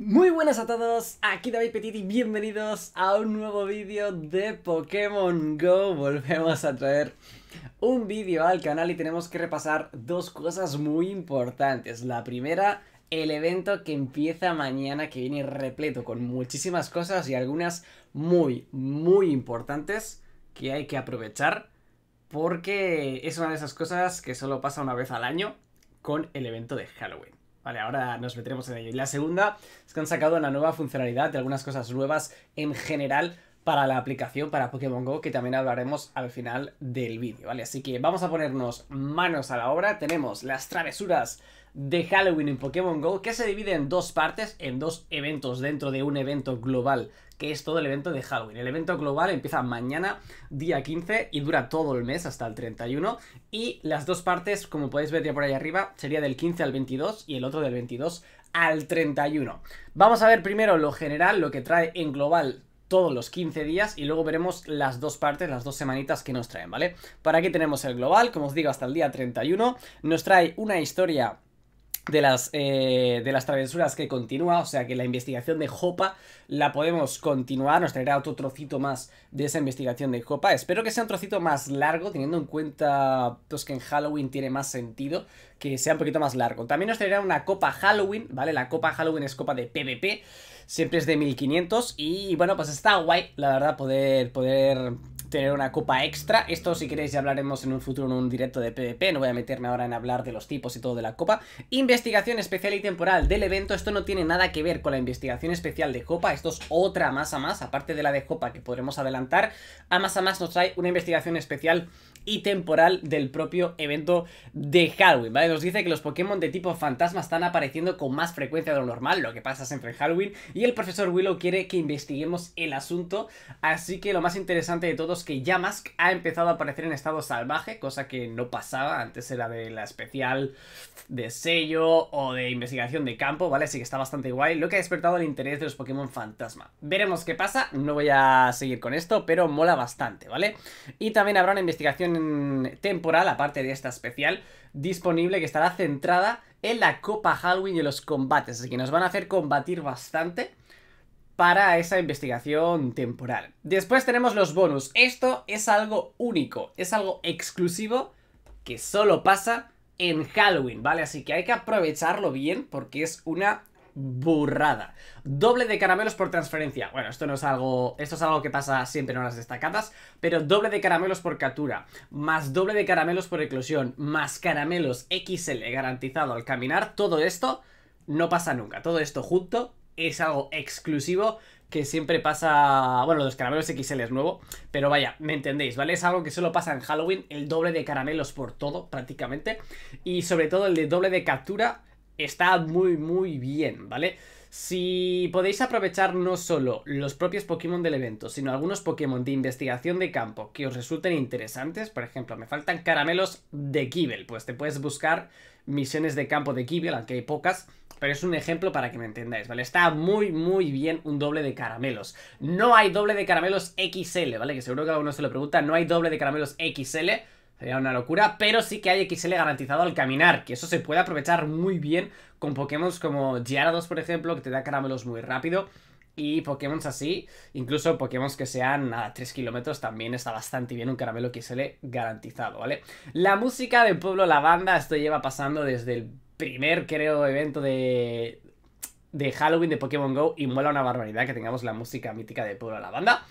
Muy buenas a todos, aquí David Petit y bienvenidos a un nuevo vídeo de Pokémon GO. Volvemos a traer un vídeo al canal y tenemos que repasar dos cosas muy importantes. La primera, el evento que empieza mañana, que viene repleto con muchísimas cosas y algunas muy, muy importantes que hay que aprovechar porque es una de esas cosas que solo pasa una vez al año con el evento de Halloween. Vale, ahora nos metremos en ello. Y la segunda es que han sacado una nueva funcionalidad de algunas cosas nuevas en general para la aplicación para Pokémon Go, que también hablaremos al final del vídeo, ¿vale? Así que vamos a ponernos manos a la obra. Tenemos las travesuras de Halloween en Pokémon Go, que se divide en dos partes, en dos eventos dentro de un evento global, que es todo el evento de Halloween. El evento global empieza mañana, día 15, y dura todo el mes hasta el 31. Y las dos partes, como podéis ver ya por ahí arriba, sería del 15 al 22 y el otro del 22 al 31. Vamos a ver primero lo general, lo que trae en global todos los 15 días y luego veremos las dos partes, las dos semanitas que nos traen, ¿vale? Para aquí tenemos el global, como os digo, hasta el día 31. Nos trae una historia de las, eh, de las travesuras que continúa, o sea que la investigación de Jopa la podemos continuar, nos traerá otro trocito más de esa investigación de Jopa, espero que sea un trocito más largo, teniendo en cuenta pues, que en Halloween tiene más sentido, que sea un poquito más largo. También nos traerá una copa Halloween, ¿vale? La copa Halloween es copa de PvP, siempre es de 1500 y bueno, pues está guay, la verdad, poder, poder tener una copa extra. Esto, si queréis, ya hablaremos en un futuro en un directo de PvP. No voy a meterme ahora en hablar de los tipos y todo de la copa. Investigación especial y temporal del evento. Esto no tiene nada que ver con la investigación especial de copa. Esto es otra masa más. Aparte de la de copa que podremos adelantar, a más a más nos trae una investigación especial y temporal del propio evento de Halloween, ¿vale? Nos dice que los Pokémon de tipo fantasma están apareciendo con más frecuencia de lo normal, lo que pasa siempre en Halloween, y el profesor Willow quiere que investiguemos el asunto, así que lo más interesante de todo es que Yamask ha empezado a aparecer en estado salvaje, cosa que no pasaba, antes era de la especial de sello o de investigación de campo, ¿vale? Así que está bastante guay, lo que ha despertado el interés de los Pokémon fantasma. Veremos qué pasa, no voy a seguir con esto, pero mola bastante, ¿vale? Y también habrá una investigación temporal, aparte de esta especial, disponible que estará centrada en la Copa Halloween y los combates. Así que nos van a hacer combatir bastante para esa investigación temporal. Después tenemos los bonus. Esto es algo único, es algo exclusivo que solo pasa en Halloween, ¿vale? Así que hay que aprovecharlo bien porque es una burrada. Doble de caramelos por transferencia. Bueno, esto no es algo. Esto es algo que pasa siempre en horas destacadas. Pero doble de caramelos por captura. Más doble de caramelos por eclosión. Más caramelos XL garantizado al caminar. Todo esto no pasa nunca. Todo esto junto es algo exclusivo que siempre pasa... Bueno, los caramelos XL es nuevo, pero vaya, me entendéis, ¿vale? Es algo que solo pasa en Halloween, el doble de caramelos por todo prácticamente, y sobre todo el de doble de captura está muy, muy bien, ¿vale? Si podéis aprovechar no solo los propios Pokémon del evento, sino algunos Pokémon de investigación de campo que os resulten interesantes, por ejemplo, me faltan caramelos de Kibel, pues te puedes buscar misiones de campo de Kibel, aunque hay pocas, pero es un ejemplo para que me entendáis, ¿vale? Está muy, muy bien un doble de caramelos. No hay doble de caramelos XL, ¿vale? Que seguro que uno se lo pregunta. no hay doble de caramelos XL, Sería una locura, pero sí que hay XL garantizado al caminar, que eso se puede aprovechar muy bien con Pokémon como Gyarados, por ejemplo, que te da caramelos muy rápido. Y Pokémon así, incluso Pokémon que sean a 3 kilómetros, también está bastante bien un caramelo XL garantizado, ¿vale? La música de Pueblo Lavanda, esto lleva pasando desde el primer, creo, evento de, de Halloween de Pokémon Go y mola una barbaridad que tengamos la música mítica de Pueblo Lavanda.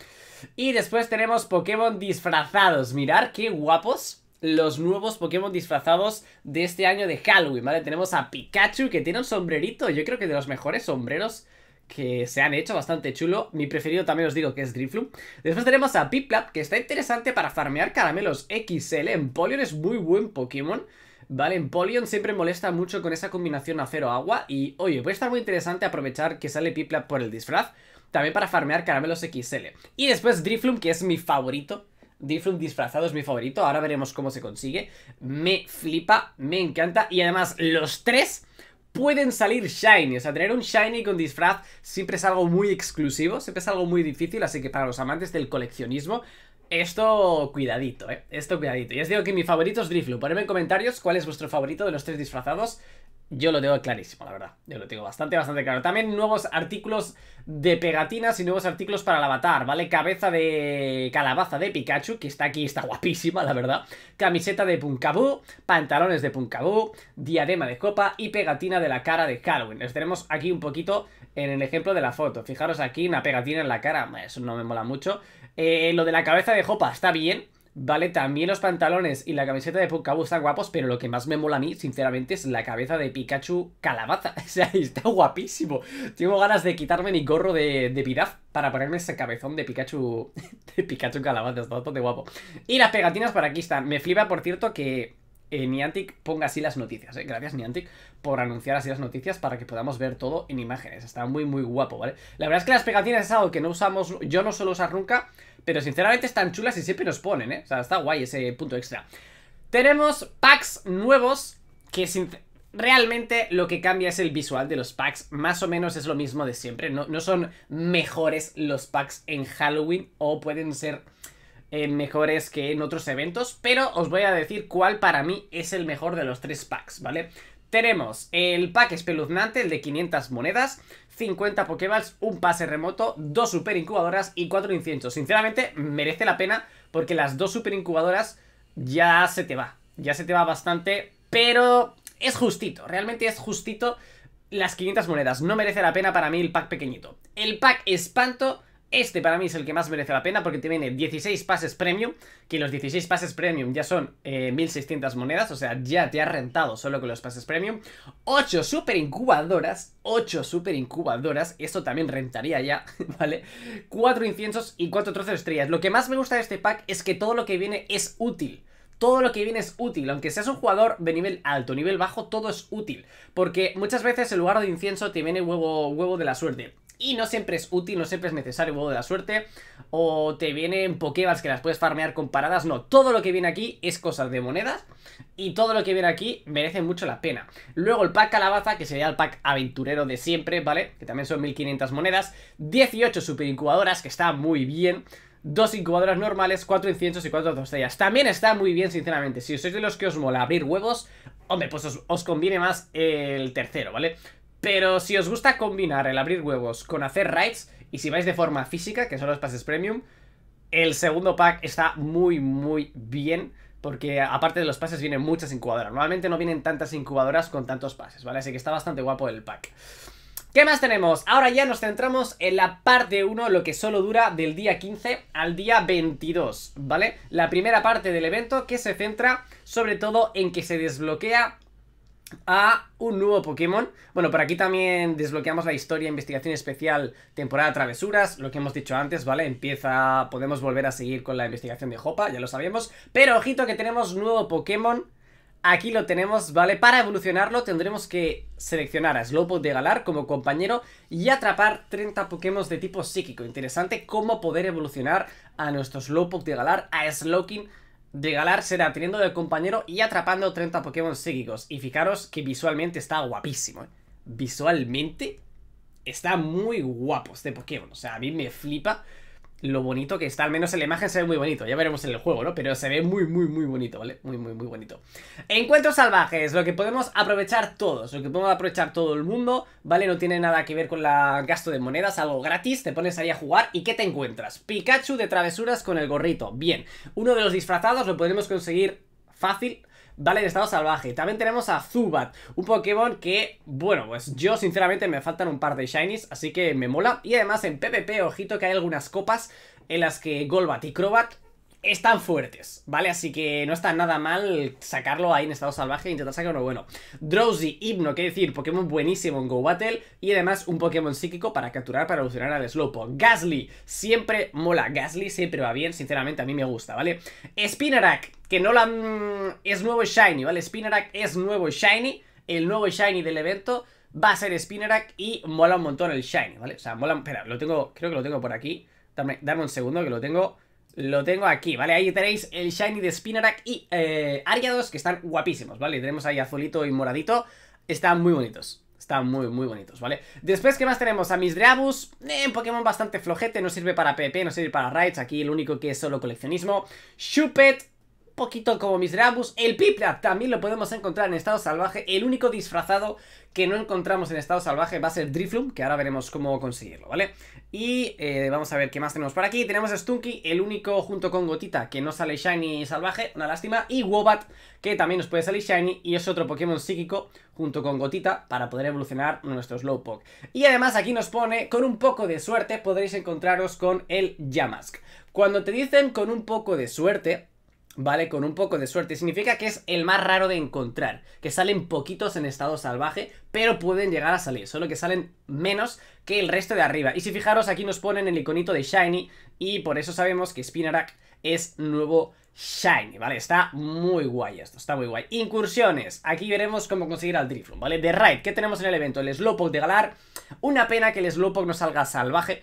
Y después tenemos Pokémon disfrazados. Mirar qué guapos los nuevos Pokémon disfrazados de este año de Halloween, ¿vale? Tenemos a Pikachu que tiene un sombrerito, yo creo que de los mejores sombreros que se han hecho, bastante chulo. Mi preferido también os digo que es Driflu. Después tenemos a Piplap, que está interesante para farmear caramelos XL. Empoleon es muy buen Pokémon. Vale, Empoleon siempre molesta mucho con esa combinación acero-agua y, oye, puede estar muy interesante aprovechar que sale Piplap por el disfraz también para farmear caramelos XL. Y después Driflum, que es mi favorito. Driflum disfrazado es mi favorito. Ahora veremos cómo se consigue. Me flipa, me encanta. Y además, los tres pueden salir shiny. O sea, tener un shiny con disfraz siempre es algo muy exclusivo, siempre es algo muy difícil. Así que para los amantes del coleccionismo, esto cuidadito, ¿eh? Esto cuidadito. Ya os digo que mi favorito es Drifloom, Ponedme en comentarios cuál es vuestro favorito de los tres disfrazados. Yo lo tengo clarísimo, la verdad. Yo lo tengo bastante, bastante claro. También nuevos artículos de pegatinas y nuevos artículos para el avatar, ¿vale? Cabeza de calabaza de Pikachu, que está aquí, está guapísima, la verdad. Camiseta de Punkaboo, pantalones de Punkaboo, diadema de copa y pegatina de la cara de Halloween. Les tenemos aquí un poquito en el ejemplo de la foto. Fijaros aquí, una pegatina en la cara, eso no me mola mucho. Eh, lo de la cabeza de copa está bien, Vale, también los pantalones y la camiseta de Pukabu están guapos, pero lo que más me mola a mí, sinceramente, es la cabeza de Pikachu calabaza. O sea, está guapísimo. Tengo ganas de quitarme mi gorro de, de Piraf para ponerme ese cabezón de Pikachu de Pikachu calabaza. Está bastante guapo. Y las pegatinas para aquí están. Me flipa, por cierto, que eh, Niantic ponga así las noticias. Eh. Gracias, Niantic, por anunciar así las noticias para que podamos ver todo en imágenes. Está muy, muy guapo, ¿vale? La verdad es que las pegatinas es algo que no usamos, yo no suelo usar nunca, pero sinceramente están chulas y siempre nos ponen, ¿eh? O sea, está guay ese punto extra. Tenemos packs nuevos que realmente lo que cambia es el visual de los packs. Más o menos es lo mismo de siempre. No, no son mejores los packs en Halloween o pueden ser eh, mejores que en otros eventos. Pero os voy a decir cuál para mí es el mejor de los tres packs, ¿vale? Tenemos el pack espeluznante, el de 500 monedas. 50 Pokéballs, un pase remoto, dos super incubadoras y cuatro inciensos. Sinceramente, merece la pena porque las dos super incubadoras ya se te va. Ya se te va bastante, pero es justito. Realmente es justito las 500 monedas. No merece la pena para mí el pack pequeñito. El pack espanto este para mí es el que más merece la pena porque te viene 16 pases premium, que los 16 pases premium ya son 1600 eh, monedas, o sea, ya te ha rentado solo con los pases premium. 8 super incubadoras, 8 super incubadoras, esto también rentaría ya, ¿vale? 4 inciensos y 4 trozos de estrellas. Lo que más me gusta de este pack es que todo lo que viene es útil todo lo que viene es útil. Aunque seas un jugador de nivel alto, nivel bajo, todo es útil. Porque muchas veces en lugar de incienso te viene huevo, huevo de la suerte y no siempre es útil, no siempre es necesario el huevo de la suerte, o te vienen pokeballs que las puedes farmear con paradas, no, todo lo que viene aquí es cosas de monedas y todo lo que viene aquí merece mucho la pena. Luego el pack calabaza, que sería el pack aventurero de siempre, ¿vale? Que también son 1500 monedas, 18 incubadoras, que está muy bien, dos incubadoras normales, cuatro inciensos y cuatro torcellas. También está muy bien, sinceramente. Si sois de los que os mola abrir huevos, hombre, pues os, conviene más el tercero, ¿vale? Pero si os gusta combinar el abrir huevos con hacer raids, y si vais de forma física, que son los pases premium, el segundo pack está muy, muy bien. Porque aparte de los pases vienen muchas incubadoras. Normalmente no vienen tantas incubadoras con tantos pases, ¿vale? Así que está bastante guapo el pack. ¿Qué más tenemos? Ahora ya nos centramos en la parte 1, lo que solo dura del día 15 al día 22, ¿vale? La primera parte del evento que se centra sobre todo en que se desbloquea a un nuevo Pokémon. Bueno, por aquí también desbloqueamos la historia investigación especial temporada travesuras, lo que hemos dicho antes, ¿vale? Empieza, podemos volver a seguir con la investigación de Hopa, ya lo sabíamos. Pero ojito que tenemos nuevo Pokémon. Aquí lo tenemos, ¿vale? Para evolucionarlo tendremos que seleccionar a Slowpoke de Galar como compañero y atrapar 30 Pokémon de tipo psíquico. Interesante cómo poder evolucionar a nuestro Slowpoke de Galar, a Slowking de Galar será teniendo del compañero y atrapando 30 Pokémon psíquicos. Y fijaros que visualmente está guapísimo. ¿eh? Visualmente está muy guapo este Pokémon. O sea, a mí me flipa lo bonito que está. Al menos en la imagen se ve muy bonito. Ya veremos en el juego, ¿no? Pero se ve muy, muy, muy bonito, ¿vale? Muy, muy, muy bonito. Encuentros salvajes. Lo que podemos aprovechar todos. Lo que podemos aprovechar todo el mundo, ¿vale? No tiene nada que ver con el gasto de monedas. Algo gratis. Te pones ahí a jugar. ¿Y qué te encuentras? Pikachu de travesuras con el gorrito. Bien. Uno de los disfrazados lo podemos conseguir fácil, vale, en estado salvaje. También tenemos a Zubat, un Pokémon que, bueno, pues yo sinceramente me faltan un par de Shinies, así que me mola. Y además en PPP, ojito que hay algunas copas en las que Golbat y Crobat están fuertes, ¿vale? Así que no está nada mal sacarlo ahí en estado salvaje e intentar sacarlo bueno. Drowsy, Hypno, que decir, Pokémon buenísimo en Go Battle y además un Pokémon psíquico para capturar para evolucionar al Slopo. Gasly, siempre mola, Gasly siempre va bien, sinceramente a mí me gusta, ¿vale? Spinarak, que no la... Mm, es nuevo Shiny, ¿vale? Spinarak es nuevo Shiny, el nuevo Shiny del evento va a ser Spinarak y mola un montón el Shiny, ¿vale? O sea, mola... Espera, lo tengo, creo que lo tengo por aquí. Dame, dame un segundo que lo tengo... Lo tengo aquí, ¿vale? Ahí tenéis el Shiny de Spinarak y eh, Ariados, que están guapísimos, ¿vale? Tenemos ahí azulito y moradito. Están muy bonitos. Están muy, muy bonitos, ¿vale? Después, ¿qué más tenemos? A mis eh, un Pokémon bastante flojete, no sirve para PP, no sirve para Raids, aquí el único que es solo coleccionismo. Shupet, poquito como mis El Piplap. también lo podemos encontrar en estado salvaje. El único disfrazado que no encontramos en estado salvaje va a ser Drifloom, que ahora veremos cómo conseguirlo, ¿vale? Y eh, vamos a ver qué más tenemos por aquí. Tenemos Stunky, el único junto con Gotita que no sale Shiny salvaje, una lástima. Y Wobat, que también nos puede salir Shiny y es otro Pokémon psíquico junto con Gotita para poder evolucionar nuestro Slowpoke. Y además aquí nos pone, con un poco de suerte podréis encontraros con el Yamask. Cuando te dicen con un poco de suerte, ¿vale? Con un poco de suerte. Significa que es el más raro de encontrar, que salen poquitos en estado salvaje, pero pueden llegar a salir, solo que salen menos que el resto de arriba. Y si fijaros, aquí nos ponen el iconito de Shiny, y por eso sabemos que Spinarak es nuevo Shiny, ¿vale? Está muy guay esto, está muy guay. Incursiones, aquí veremos cómo conseguir al Driflum, ¿vale? De Raid, ¿qué tenemos en el evento? El Slowpoke de Galar, una pena que el Slowpoke no salga salvaje...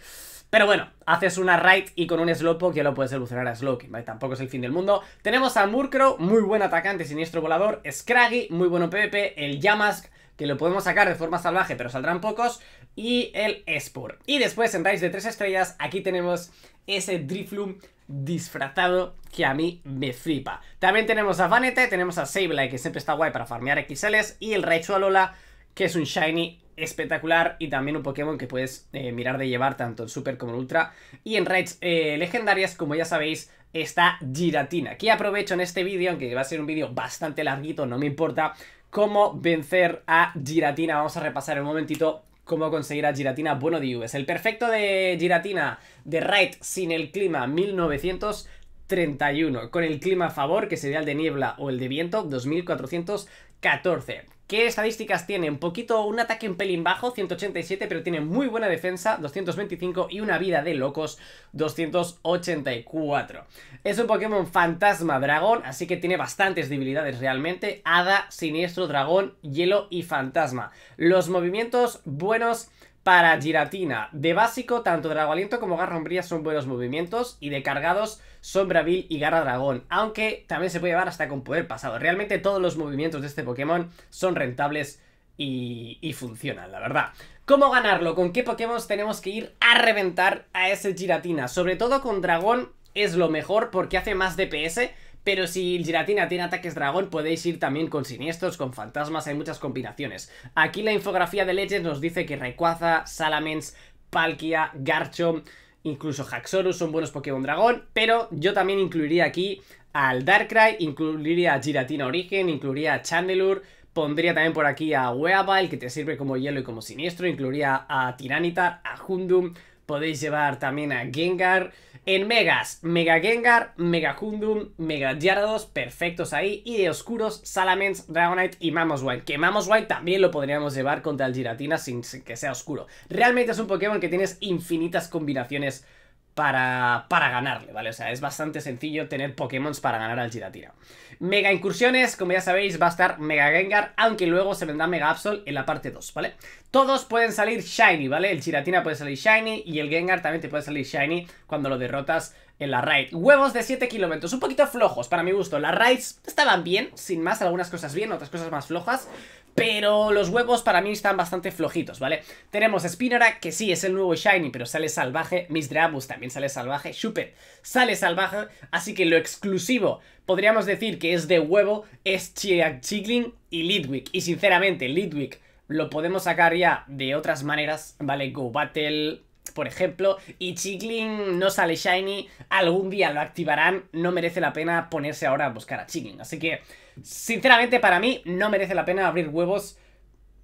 Pero bueno, haces una raid y con un Slowpoke ya lo puedes evolucionar a Slowking, ¿vale? Tampoco es el fin del mundo. Tenemos a Murkrow, muy buen atacante, siniestro volador. Scraggy, muy bueno PvP. El Yamask, que lo podemos sacar de forma salvaje, pero saldrán pocos. Y el Spur. Y después en raids de 3 estrellas, aquí tenemos ese drifloom disfrazado que a mí me flipa. También tenemos a Vanete, tenemos a Sableye, que siempre está guay para farmear XLs. Y el Raichu Alola, que es un Shiny espectacular y también un Pokémon que puedes eh, mirar de llevar tanto en Super como en Ultra. Y en raids eh, legendarias, como ya sabéis, está Giratina. Aquí aprovecho en este vídeo, aunque va a ser un vídeo bastante larguito, no me importa, cómo vencer a Giratina. Vamos a repasar un momentito cómo conseguir a Giratina bueno de UVs. El perfecto de Giratina de Raid sin el clima 1931. con el clima a favor, que sería el de niebla o el de viento, 2414. ¿Qué estadísticas tiene? Un poquito, un ataque un pelín bajo, 187, pero tiene muy buena defensa, 225, y una vida de locos, 284. Es un Pokémon fantasma dragón, así que tiene bastantes debilidades realmente. Hada, siniestro, dragón, hielo y fantasma. Los movimientos buenos para Giratina. De básico, tanto Aliento como Garra Umbría son buenos movimientos y de cargados Sombra Vil y Garra Dragón, aunque también se puede llevar hasta con poder pasado. Realmente todos los movimientos de este Pokémon son rentables y, y funcionan, la verdad. ¿Cómo ganarlo? ¿Con qué Pokémon tenemos que ir a reventar a ese Giratina? Sobre todo con Dragón es lo mejor porque hace más DPS pero si Giratina tiene ataques dragón, podéis ir también con siniestros, con fantasmas, hay muchas combinaciones. Aquí la infografía de Legends nos dice que Rayquaza, Salamence, Palkia, Garchomp, incluso Haxorus son buenos Pokémon dragón, pero yo también incluiría aquí al Darkrai, incluiría a Giratina Origen, incluiría a Chandelure, pondría también por aquí a Weavile, que te sirve como hielo y como siniestro, incluiría a Tiranitar, a Hundum, Podéis llevar también a Gengar. En Megas, Mega Gengar, Mega Hundum, Mega Gyarados, perfectos ahí. Y de Oscuros, Salamence, Dragonite y Mamoswine. Que Mamoswine también lo podríamos llevar contra el Giratina sin, que sea oscuro. Realmente es un Pokémon que tienes infinitas combinaciones para, para ganarle, ¿vale? O sea, es bastante sencillo tener Pokémon para ganar al Giratina. Mega Incursiones, como ya sabéis, va a estar Mega Gengar, aunque luego se vendrá Mega Absol en la parte 2, ¿vale? Todos pueden salir Shiny, ¿vale? El Giratina puede salir Shiny y el Gengar también te puede salir Shiny cuando lo derrotas en la raid. Huevos de 7 kilómetros, un poquito flojos para mi gusto. Las raids estaban bien, sin más, algunas cosas bien, otras cosas más flojas pero los huevos para mí están bastante flojitos, ¿vale? Tenemos Spinara, que sí, es el nuevo Shiny, pero sale salvaje. Drabus también sale salvaje. Shupet sale salvaje, así que lo exclusivo podríamos decir que es de huevo es Chiglin y Lidwick. Y sinceramente, Lidwick lo podemos sacar ya de otras maneras, ¿vale? Go Battle... Por ejemplo, y Chiglin no sale Shiny, algún día lo activarán, no merece la pena ponerse ahora a buscar a Chiglin. Así que Sinceramente, para mí no merece la pena abrir huevos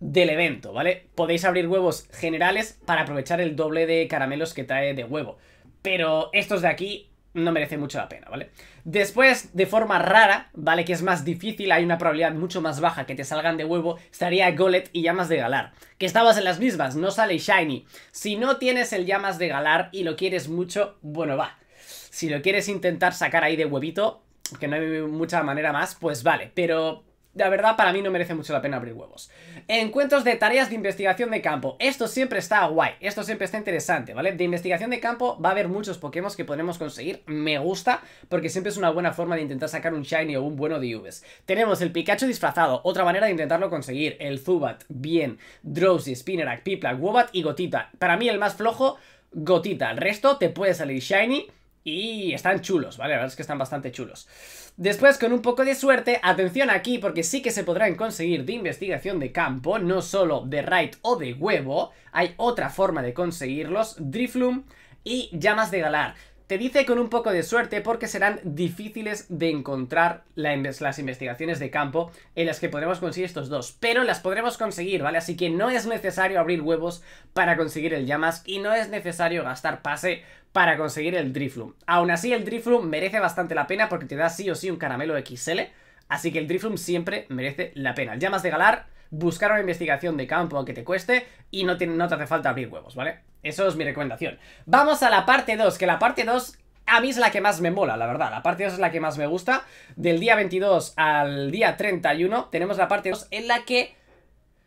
del evento, ¿vale? Podéis abrir huevos generales para aprovechar el doble de caramelos que trae de huevo. Pero estos de aquí no merecen mucho la pena, ¿vale? Después, de forma rara, ¿vale? Que es más difícil, hay una probabilidad mucho más baja que te salgan de huevo, estaría Golet y Llamas de Galar. Que estabas en las mismas, no sale Shiny. Si no tienes el Llamas de Galar y lo quieres mucho, bueno, va. Si lo quieres intentar sacar ahí de huevito, que no hay mucha manera más, pues vale, pero la verdad para mí no merece mucho la pena abrir huevos. Encuentros de tareas de investigación de campo. Esto siempre está guay, esto siempre está interesante, ¿vale? De investigación de campo va a haber muchos Pokémon que podremos conseguir, me gusta, porque siempre es una buena forma de intentar sacar un Shiny o un bueno de UVs. Tenemos el Pikachu disfrazado, otra manera de intentarlo conseguir, el Zubat, bien, Drowsy, Spinarak, Pipla, Wobat y Gotita. Para mí el más flojo, Gotita, el resto te puede salir Shiny y están chulos, ¿vale? La verdad es que están bastante chulos. Después, con un poco de suerte, atención aquí, porque sí que se podrán conseguir de investigación de campo, no solo de raid o de huevo. Hay otra forma de conseguirlos, Driflum y llamas de galar. Te dice con un poco de suerte porque serán difíciles de encontrar las investigaciones de campo en las que podremos conseguir estos dos, pero las podremos conseguir, ¿vale? Así que no es necesario abrir huevos para conseguir el llamas y no es necesario gastar pase para conseguir el Driflum. Aún así, el Driflum merece bastante la pena porque te da sí o sí un caramelo XL, así que el Driflum siempre merece la pena. El llamas de Galar buscar una investigación de campo aunque te cueste y no no te hace falta abrir huevos, ¿vale? Eso es mi recomendación. Vamos a la parte 2, que la parte 2 a mí es la que más me mola, la verdad. La parte 2 es la que más me gusta. Del día 22 al día 31 tenemos la parte 2 en la que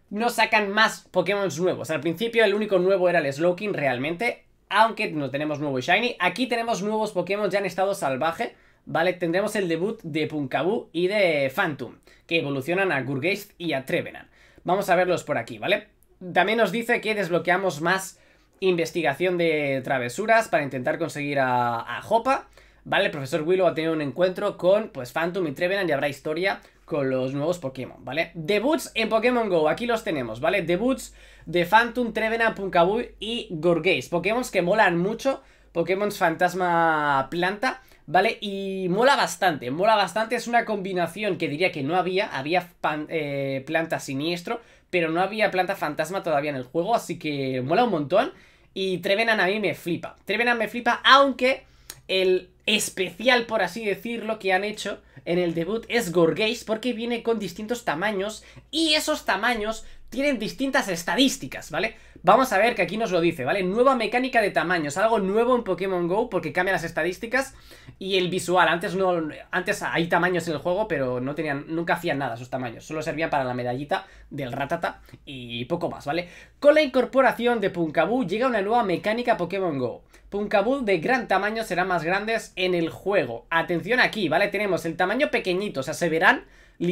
nos sacan más Pokémon nuevos. Al principio el único nuevo era el Slowking realmente, aunque no tenemos nuevo Shiny. Aquí tenemos nuevos Pokémon ya en estado salvaje. ¿vale? Tendremos el debut de Punkabu y de Phantom, que evolucionan a Gurgeist y a Trevenant. Vamos a verlos por aquí, ¿vale? También nos dice que desbloqueamos más investigación de travesuras para intentar conseguir a, Jopa, ¿Vale? El profesor Willow ha tenido un encuentro con pues Phantom y Trevenant y habrá historia con los nuevos Pokémon, ¿vale? Debuts en Pokémon GO, aquí los tenemos, ¿vale? Debuts de Phantom, Trevenant, Punkaboo y Gorgeis. Pokémon que molan mucho, Pokémon Fantasma Planta, ¿vale? Y mola bastante, mola bastante, es una combinación que diría que no había, había eh, Planta Siniestro, pero no había planta fantasma todavía en el juego, así que mola un montón. Y Trevenan a mí me flipa. Trevenan me flipa, aunque el especial, por así decirlo, que han hecho en el debut es Gorgeis, porque viene con distintos tamaños y esos tamaños tienen distintas estadísticas, ¿vale? Vamos a ver que aquí nos lo dice, ¿vale? Nueva mecánica de tamaños, algo nuevo en Pokémon GO porque cambia las estadísticas y el visual. Antes no antes hay tamaños en el juego, pero no tenían nunca hacían nada sus tamaños, solo servían para la medallita del Ratata y poco más, ¿vale? Con la incorporación de Punkaboo llega una nueva mecánica Pokémon GO. Punkaboo de gran tamaño será más grandes en el juego. Atención aquí, ¿vale? Tenemos el tamaño pequeñito, o sea, se verán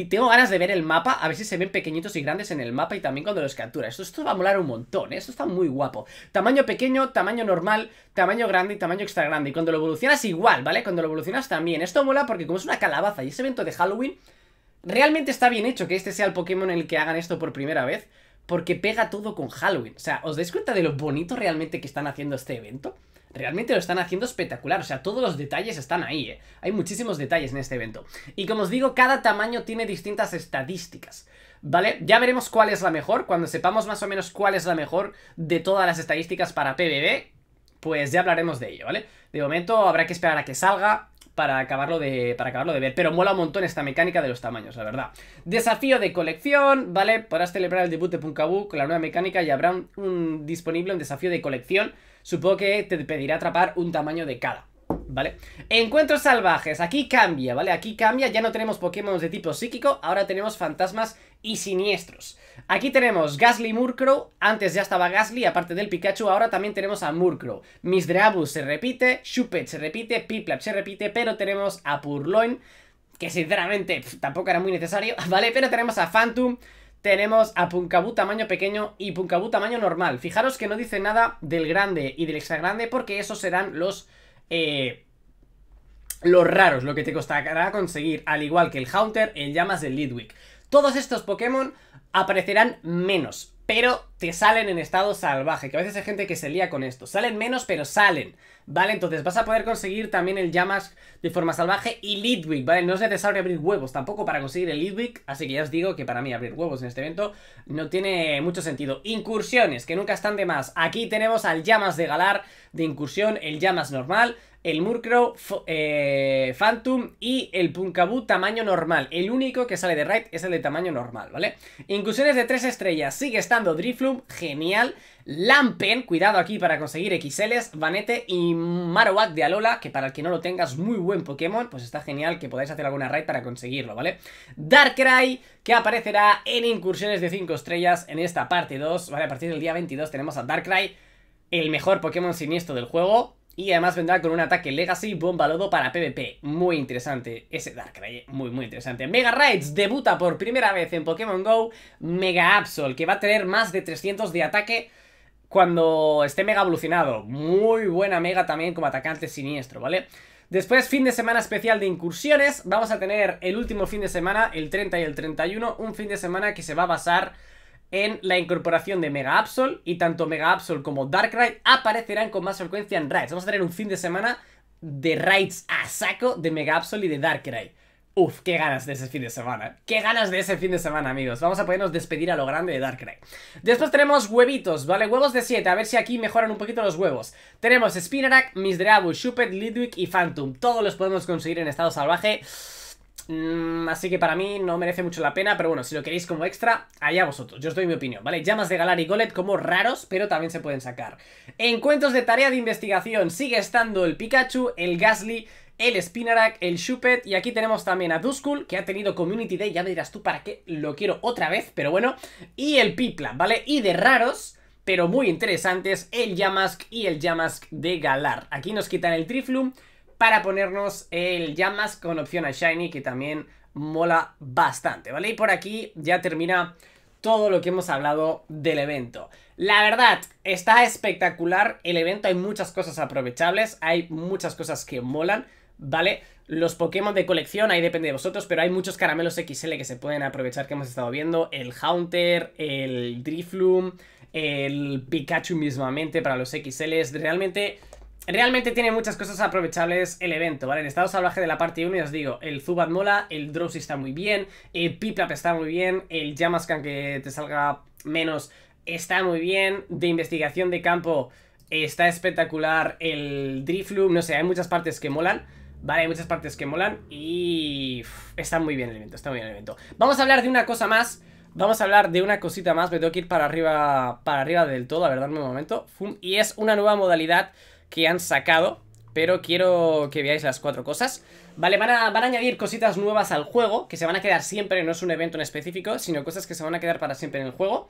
tengo ganas de ver el mapa, a ver si se ven pequeñitos y grandes en el mapa y también cuando los captura. Esto, esto va a molar un montón, ¿eh? esto está muy guapo. Tamaño pequeño, tamaño normal, tamaño grande y tamaño extra grande. Y cuando lo evolucionas igual, ¿vale? Cuando lo evolucionas también. Esto mola porque como es una calabaza y ese evento de Halloween, realmente está bien hecho que este sea el Pokémon en el que hagan esto por primera vez. Porque pega todo con Halloween. O sea, ¿os dais cuenta de lo bonito realmente que están haciendo este evento? realmente lo están haciendo espectacular. O sea, todos los detalles están ahí, ¿eh? Hay muchísimos detalles en este evento. Y como os digo, cada tamaño tiene distintas estadísticas. ¿Vale? Ya veremos cuál es la mejor. Cuando sepamos más o menos cuál es la mejor de todas las estadísticas para PBB, pues ya hablaremos de ello, ¿vale? De momento habrá que esperar a que salga para acabarlo, de, para acabarlo de ver. Pero mola un montón esta mecánica de los tamaños, la verdad. Desafío de colección, ¿vale? Podrás celebrar el debut de Punkaboo con la nueva mecánica y habrá disponible un desafío de colección. Supongo que te pedirá atrapar un tamaño de cada. ¿vale? Encuentros salvajes, aquí cambia, ¿vale? Aquí cambia, ya no tenemos Pokémon de tipo psíquico, ahora tenemos fantasmas y siniestros. Aquí tenemos Gasly Murkrow, antes ya estaba Gasly, aparte del Pikachu, ahora también tenemos a Murkrow. Misdreavus se repite, Shuppet se repite, Piplap se repite, pero tenemos a Purloin, que sinceramente tampoco era muy necesario, ¿vale? Pero tenemos a Phantom, tenemos a Punkabu tamaño pequeño y Punkabu tamaño normal. Fijaros que no dice nada del grande y del extra grande porque esos serán los... Eh, los raros, lo que te costará conseguir, al igual que el Haunter, el Llamas de Lidwick todos estos Pokémon aparecerán menos, pero te salen en estado salvaje, que a veces hay gente que se lía con esto. Salen menos, pero salen. ¿vale? Entonces vas a poder conseguir también el Yamask de forma salvaje y Lidwig, ¿vale? No es necesario abrir huevos tampoco para conseguir el Lidwig, así que ya os digo que para mí abrir huevos en este evento no tiene mucho sentido. Incursiones, que nunca están de más. Aquí tenemos al Yamask de Galar de incursión, el Yamask normal, el Murkrow, eh, Phantom y el Punkabu tamaño normal. El único que sale de Raid es el de tamaño normal, ¿vale? Incursiones de 3 estrellas, sigue estando Driflum, genial. Lampen, cuidado aquí para conseguir XLs, Vanete y Marowak de Alola, que para el que no lo tengas muy buen Pokémon, pues está genial que podáis hacer alguna raid para conseguirlo, ¿vale? Darkrai, que aparecerá en incursiones de 5 estrellas en esta parte 2, ¿vale? A partir del día 22 tenemos a Darkrai, el mejor Pokémon siniestro del juego, y además vendrá con un ataque Legacy Bomba Lodo para PvP. Muy interesante ese Darkrai, ¿eh? muy muy interesante. Mega Raids debuta por primera vez en Pokémon GO. Mega Absol, que va a tener más de 300 de ataque cuando esté mega evolucionado. Muy buena mega también como atacante siniestro, ¿vale? Después, fin de semana especial de incursiones. Vamos a tener el último fin de semana, el 30 y el 31, un fin de semana que se va a basar en la incorporación de Mega Absol y tanto Mega Absol como Darkrai aparecerán con más frecuencia en raids. Vamos a tener un fin de semana de raids a saco de Mega Absol y de Darkrai. Uf, qué ganas de ese fin de semana. Qué ganas de ese fin de semana, amigos. Vamos a podernos despedir a lo grande de Darkrai. Después tenemos huevitos, ¿vale? Huevos de 7, a ver si aquí mejoran un poquito los huevos. Tenemos Spinarak, Misdreavus, Shupet, Lidwick y Phantom. Todos los podemos conseguir en estado salvaje. Mm, así que para mí no merece mucho la pena, pero bueno, si lo queréis como extra, allá vosotros, yo os doy mi opinión, ¿vale? Llamas de Galar y Golet como raros, pero también se pueden sacar. Encuentros de tarea de investigación, sigue estando el Pikachu, el Gasly el Spinarak, el Shupet y aquí tenemos también a Duskull que ha tenido Community Day, ya me dirás tú para qué lo quiero otra vez, pero bueno, y el Pipla, ¿vale? Y de raros, pero muy interesantes, el Yamask y el Yamask de Galar. Aquí nos quitan el Triflum para ponernos el Yamask con opción a Shiny que también mola bastante, ¿vale? Y por aquí ya termina todo lo que hemos hablado del evento. La verdad, está espectacular el evento, hay muchas cosas aprovechables, hay muchas cosas que molan. ¿vale? Los Pokémon de colección, ahí depende de vosotros, pero hay muchos caramelos XL que se pueden aprovechar que hemos estado viendo. El Haunter, el Drifloom el Pikachu mismamente para los XLs. Realmente, realmente tiene muchas cosas aprovechables el evento, ¿vale? En estado salvaje de la parte 1 Y os digo, el Zubat mola, el Drowsy está muy bien, el Piplap está muy bien, el Jamascan que te salga menos está muy bien, de investigación de campo está espectacular, el Drifloom no sé, hay muchas partes que molan. Vale, hay muchas partes que molan y está muy bien el evento, está muy bien el evento. Vamos a hablar de una cosa más, vamos a hablar de una cosita más, me tengo que ir para arriba, para arriba del todo, a ver, dame un momento. Y es una nueva modalidad que han sacado, pero quiero que veáis las cuatro cosas. Vale, van a, van a añadir cositas nuevas al juego, que se van a quedar siempre, no es un evento en específico, sino cosas que se van a quedar para siempre en el juego.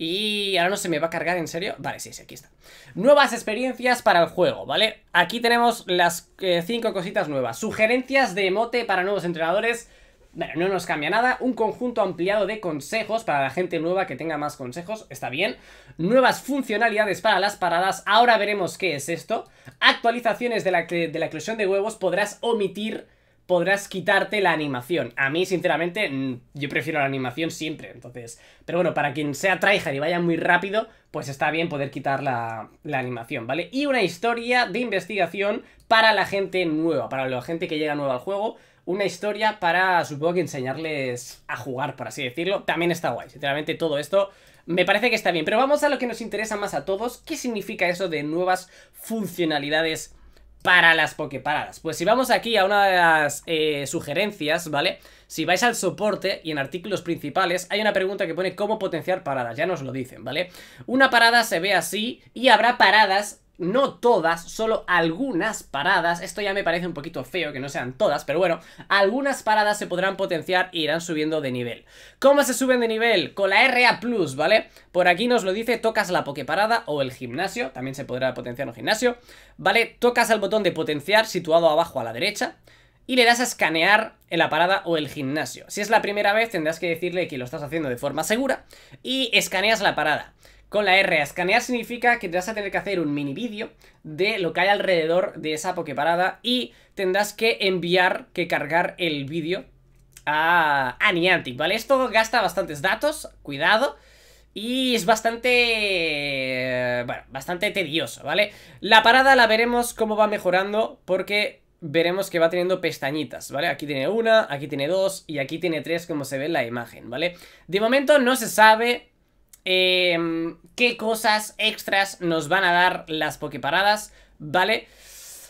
Y ahora no se me va a cargar, ¿en serio? Vale, sí, sí, aquí está. Nuevas experiencias para el juego, ¿vale? Aquí tenemos las eh, cinco cositas nuevas. Sugerencias de emote para nuevos entrenadores. Bueno, no nos cambia nada. Un conjunto ampliado de consejos para la gente nueva que tenga más consejos. Está bien. Nuevas funcionalidades para las paradas. Ahora veremos qué es esto. Actualizaciones de la, de la eclosión de huevos. Podrás omitir podrás quitarte la animación. A mí, sinceramente, yo prefiero la animación siempre, entonces... Pero bueno, para quien sea tryhard y vaya muy rápido, pues está bien poder quitar la, la animación, ¿vale? Y una historia de investigación para la gente nueva, para la gente que llega nueva al juego, una historia para, supongo que enseñarles a jugar, por así decirlo. También está guay, sinceramente todo esto me parece que está bien. Pero vamos a lo que nos interesa más a todos, ¿qué significa eso de nuevas funcionalidades para las Pokeparadas. Pues si vamos aquí a una de las eh, sugerencias, ¿vale? Si vais al soporte y en artículos principales hay una pregunta que pone cómo potenciar paradas, ya nos lo dicen, ¿vale? Una parada se ve así y habrá paradas no todas, solo algunas paradas, esto ya me parece un poquito feo que no sean todas, pero bueno, algunas paradas se podrán potenciar e irán subiendo de nivel. ¿Cómo se suben de nivel? Con la RA Plus, ¿vale? Por aquí nos lo dice, tocas la Pokeparada o el gimnasio, también se podrá potenciar un gimnasio, ¿vale? Tocas el botón de potenciar situado abajo a la derecha, y le das a escanear en la parada o el gimnasio. Si es la primera vez tendrás que decirle que lo estás haciendo de forma segura y escaneas la parada. Con la R, escanear significa que te vas a tener que hacer un mini vídeo de lo que hay alrededor de esa parada y tendrás que enviar, que cargar el vídeo a, a ¿vale? Esto gasta bastantes datos, cuidado, y es bastante... bueno, bastante tedioso, ¿vale? La parada la veremos cómo va mejorando porque veremos que va teniendo pestañitas, ¿vale? Aquí tiene una, aquí tiene dos y aquí tiene tres como se ve en la imagen, ¿vale? De momento no se sabe Em, qué cosas extras nos van a dar las Poképaradas, ¿vale?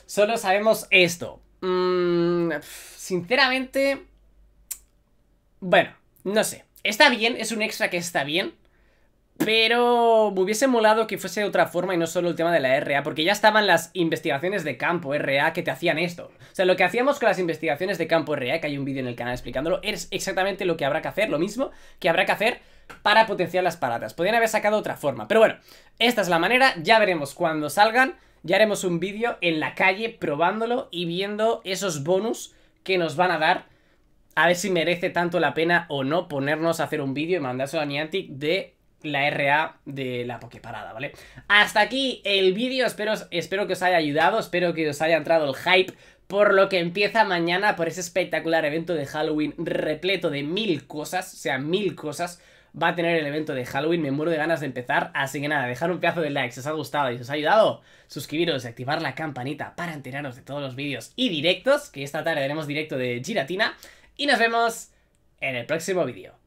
Solo sabemos esto. Mm, sinceramente... Bueno, no sé. Está bien, es un extra que está bien. Pero me hubiese molado que fuese de otra forma y no solo el tema de la RA, porque ya estaban las investigaciones de campo RA que te hacían esto. O sea, lo que hacíamos con las investigaciones de campo RA, que hay un vídeo en el canal explicándolo, es exactamente lo que habrá que hacer, lo mismo que habrá que hacer para potenciar las paradas. Podrían haber sacado otra forma, pero bueno, esta es la manera, ya veremos cuando salgan, ya haremos un vídeo en la calle probándolo y viendo esos bonus que nos van a dar, a ver si merece tanto la pena o no ponernos a hacer un vídeo y mandárselo a Niantic de la RA de la Poképarada... ¿vale? Hasta aquí el vídeo, espero, espero que os haya ayudado, espero que os haya entrado el hype por lo que empieza mañana, por ese espectacular evento de Halloween repleto de mil cosas, o sea, mil cosas, va a tener el evento de Halloween. Me muero de ganas de empezar. Así que nada, dejar un pedazo de like si os ha gustado y si os ha ayudado. Suscribiros y activar la campanita para enteraros de todos los vídeos y directos, que esta tarde haremos directo de Giratina. Y nos vemos en el próximo vídeo.